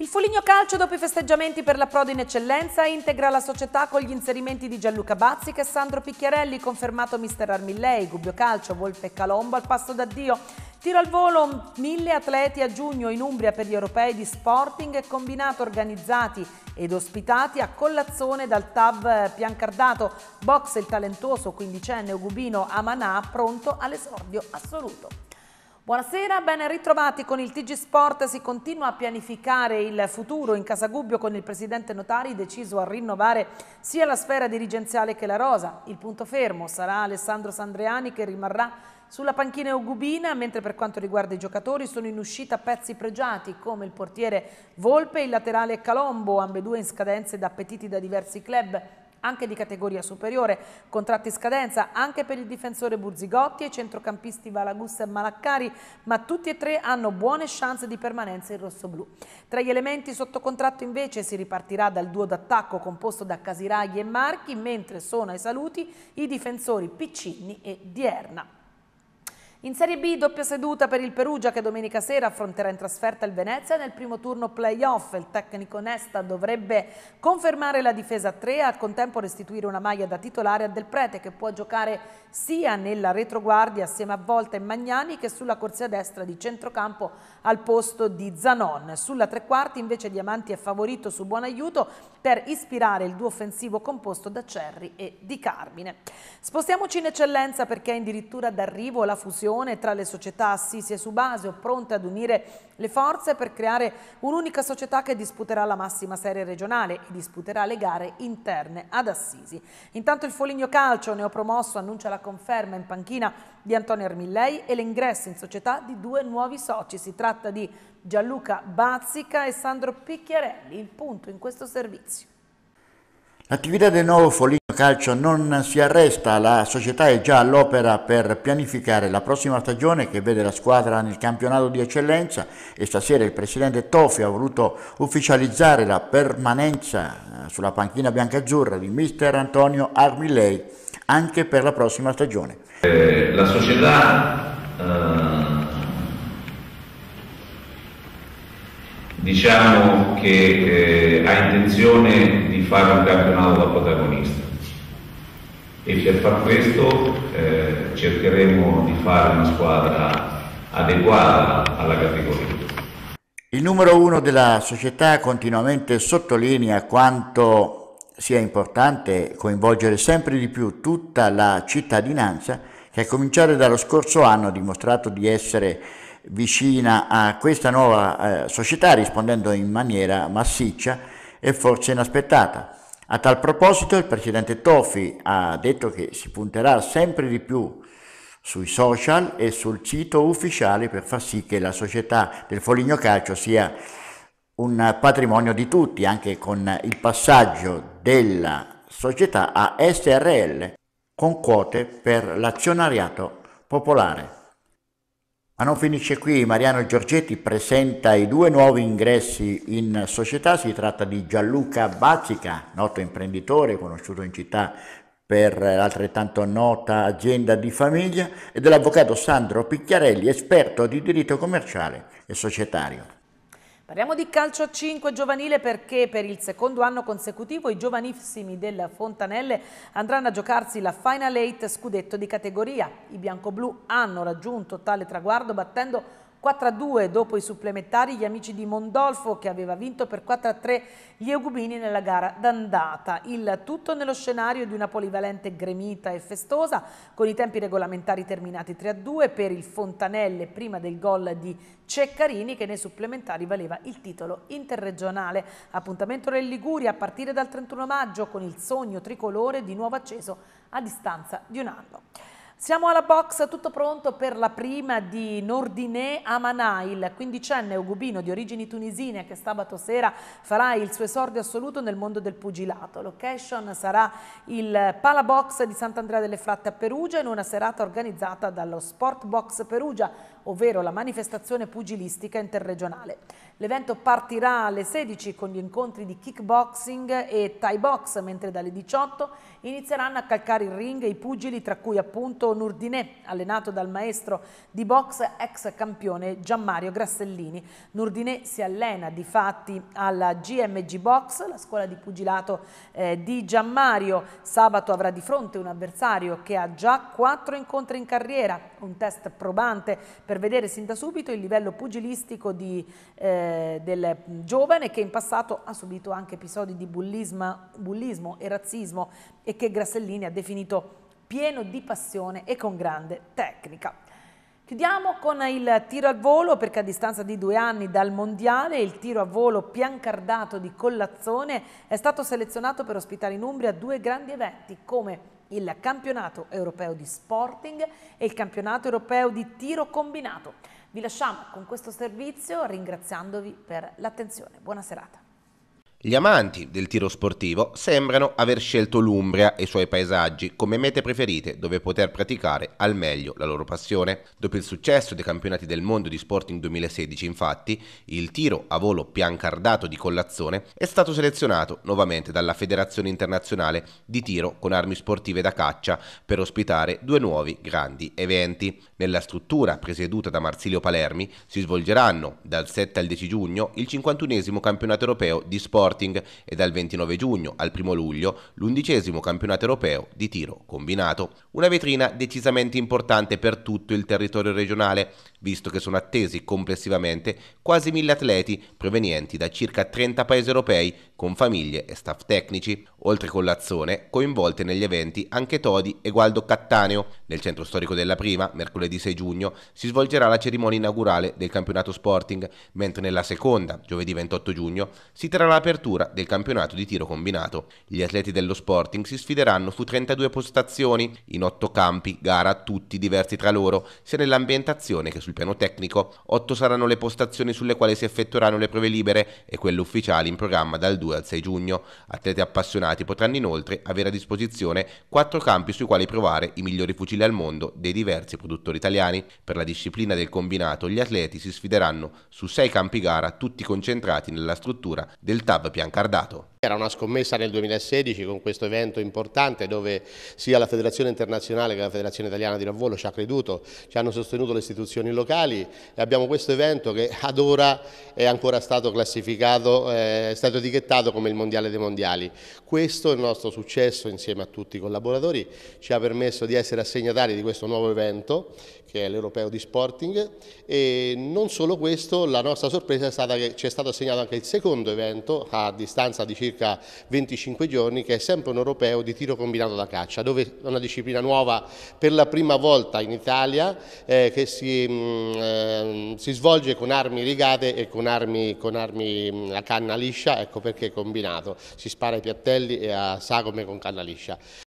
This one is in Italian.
Il Foligno Calcio, dopo i festeggiamenti per la Prodo in eccellenza, integra la società con gli inserimenti di Gianluca Bazzi, Cassandro Picchiarelli, confermato mister Armillei, Gubbio Calcio, Volpe e Calombo al passo d'addio. Tiro al volo, mille atleti a giugno in Umbria per gli europei di Sporting e combinato organizzati ed ospitati a colazione dal TAV Piancardato. Box il talentuoso quindicenne ugubino Amanà pronto all'esordio assoluto. Buonasera, ben ritrovati con il TG Sport. Si continua a pianificare il futuro in Casagubbio con il presidente Notari deciso a rinnovare sia la sfera dirigenziale che la rosa. Il punto fermo sarà Alessandro Sandreani che rimarrà sulla panchina Ugubina, mentre per quanto riguarda i giocatori sono in uscita pezzi pregiati come il portiere Volpe e il laterale Calombo, ambedue in scadenze da appetiti da diversi club anche di categoria superiore, contratti scadenza anche per il difensore Burzigotti e i centrocampisti Valagus e Malaccari, ma tutti e tre hanno buone chance di permanenza in rossoblù. Tra gli elementi sotto contratto invece si ripartirà dal duo d'attacco composto da Casiraghi e Marchi, mentre sono ai saluti i difensori Piccini e Dierna. In Serie B doppia seduta per il Perugia che domenica sera affronterà in trasferta il Venezia nel primo turno playoff. Il tecnico Nesta dovrebbe confermare la difesa 3 e al contempo restituire una maglia da titolare a Del Prete che può giocare sia nella retroguardia assieme a Volta e Magnani che sulla corsia destra di centrocampo al posto di Zanon. Sulla tre quarti invece Diamanti è favorito su buon aiuto per ispirare il duo offensivo composto da Cerri e Di Carmine. Spostiamoci in eccellenza perché è addirittura d'arrivo la fusione tra le società Assisi e Subasio, pronte ad unire le forze per creare un'unica società che disputerà la massima serie regionale e disputerà le gare interne ad Assisi. Intanto il Foligno Calcio, neopromosso, annuncia la conferma in panchina di Antonio Armillei e l'ingresso in società di due nuovi soci. Si tratta di Gianluca Bazzica e Sandro Picchiarelli. Il punto in questo servizio. L'attività del nuovo Foligno Calcio non si arresta, la società è già all'opera per pianificare la prossima stagione che vede la squadra nel campionato di eccellenza e stasera il presidente Toffi ha voluto ufficializzare la permanenza eh, sulla panchina biancazzurra di mister Antonio Armilei anche per la prossima stagione. Eh, la società eh, diciamo che eh, ha intenzione di fare un campionato da protagonista e per far questo eh, cercheremo di fare una squadra adeguata alla categoria. Il numero uno della società continuamente sottolinea quanto sia importante coinvolgere sempre di più tutta la cittadinanza che a cominciare dallo scorso anno ha dimostrato di essere vicina a questa nuova eh, società rispondendo in maniera massiccia e forse inaspettata. A tal proposito il Presidente Toffi ha detto che si punterà sempre di più sui social e sul sito ufficiale per far sì che la società del Foligno Calcio sia un patrimonio di tutti, anche con il passaggio della società a SRL con quote per l'azionariato popolare. Ma non finisce qui, Mariano Giorgetti presenta i due nuovi ingressi in società, si tratta di Gianluca Bazzica, noto imprenditore conosciuto in città per l'altrettanto nota azienda di famiglia, e dell'avvocato Sandro Picchiarelli, esperto di diritto commerciale e societario. Parliamo di calcio a 5 giovanile perché per il secondo anno consecutivo i giovanissimi del Fontanelle andranno a giocarsi la Final 8 scudetto di categoria. I bianco-blu hanno raggiunto tale traguardo battendo 4 a 2 dopo i supplementari gli amici di Mondolfo che aveva vinto per 4 a 3 gli Eugubini nella gara d'andata. Il tutto nello scenario di una polivalente gremita e festosa con i tempi regolamentari terminati 3 a 2 per il Fontanelle prima del gol di Ceccarini che nei supplementari valeva il titolo interregionale. Appuntamento nel Liguria a partire dal 31 maggio con il sogno tricolore di nuovo acceso a distanza di un anno. Siamo alla box, tutto pronto per la prima di Nordinè il quindicenne ugubino di origini tunisine che sabato sera farà il suo esordio assoluto nel mondo del pugilato. Location sarà il Palabox di Sant'Andrea delle Fratte a Perugia in una serata organizzata dallo Sportbox Perugia, ovvero la manifestazione pugilistica interregionale. L'evento partirà alle 16 con gli incontri di kickboxing e Thai box, mentre dalle 18 inizieranno a calcare il ring i pugili, tra cui appunto Nurdinè, allenato dal maestro di box ex campione Gianmario Grassellini. Nurdinè si allena di fatti alla GMG Box, la scuola di pugilato eh, di Gianmario. Sabato avrà di fronte un avversario che ha già quattro incontri in carriera, un test probante per vedere sin da subito il livello pugilistico di, eh, del giovane che in passato ha subito anche episodi di bullismo, bullismo e razzismo e che Grassellini ha definito pieno di passione e con grande tecnica. Chiudiamo con il tiro al volo perché a distanza di due anni dal mondiale il tiro a volo piancardato di Collazzone è stato selezionato per ospitare in Umbria due grandi eventi come il campionato europeo di Sporting e il campionato europeo di tiro combinato. Vi lasciamo con questo servizio ringraziandovi per l'attenzione. Buona serata. Gli amanti del tiro sportivo sembrano aver scelto l'Umbria e i suoi paesaggi come mete preferite dove poter praticare al meglio la loro passione. Dopo il successo dei campionati del mondo di Sporting 2016, infatti, il tiro a volo piancardato di collazione è stato selezionato nuovamente dalla Federazione Internazionale di Tiro con Armi Sportive da Caccia per ospitare due nuovi grandi eventi. Nella struttura presieduta da Marsilio Palermi si svolgeranno dal 7 al 10 giugno il 51 campionato europeo di sport Sporting e dal 29 giugno al 1 luglio l'undicesimo campionato europeo di tiro combinato. Una vetrina decisamente importante per tutto il territorio regionale, visto che sono attesi complessivamente quasi mille atleti provenienti da circa 30 paesi europei con famiglie e staff tecnici oltre Collazzone, coinvolte negli eventi anche Todi e Gualdo Cattaneo. Nel centro storico della prima, mercoledì 6 giugno, si svolgerà la cerimonia inaugurale del campionato Sporting, mentre nella seconda, giovedì 28 giugno, si terrà l'apertura del campionato di tiro combinato. Gli atleti dello Sporting si sfideranno su 32 postazioni, in 8 campi, gara tutti diversi tra loro, sia nell'ambientazione che sul piano tecnico. 8 saranno le postazioni sulle quali si effettueranno le prove libere e quelle ufficiali in programma dal 2 al 6 giugno. Atleti appassionati appassionati potranno inoltre avere a disposizione quattro campi sui quali provare i migliori fucili al mondo dei diversi produttori italiani. Per la disciplina del combinato gli atleti si sfideranno su sei campi gara tutti concentrati nella struttura del Tab Piancardato. Era una scommessa nel 2016 con questo evento importante dove sia la Federazione Internazionale che la Federazione Italiana di Lavoro ci ha creduto, ci hanno sostenuto le istituzioni locali e abbiamo questo evento che ad ora è ancora stato classificato, eh, è stato etichettato come il Mondiale dei Mondiali. Questo è il nostro successo insieme a tutti i collaboratori, ci ha permesso di essere assegnatari di questo nuovo evento che è l'Europeo di Sporting e non solo questo, la nostra sorpresa è stata che ci è stato assegnato anche il secondo evento a distanza di circa circa 25 giorni, che è sempre un europeo di tiro combinato da caccia, dove è una disciplina nuova per la prima volta in Italia eh, che si, mh, mm, ehm, si, svolge con armi rigate e con armi, con armi mm, a canna liscia, ecco perché è combinato, si spara ai piattelli e a sagome con canna liscia.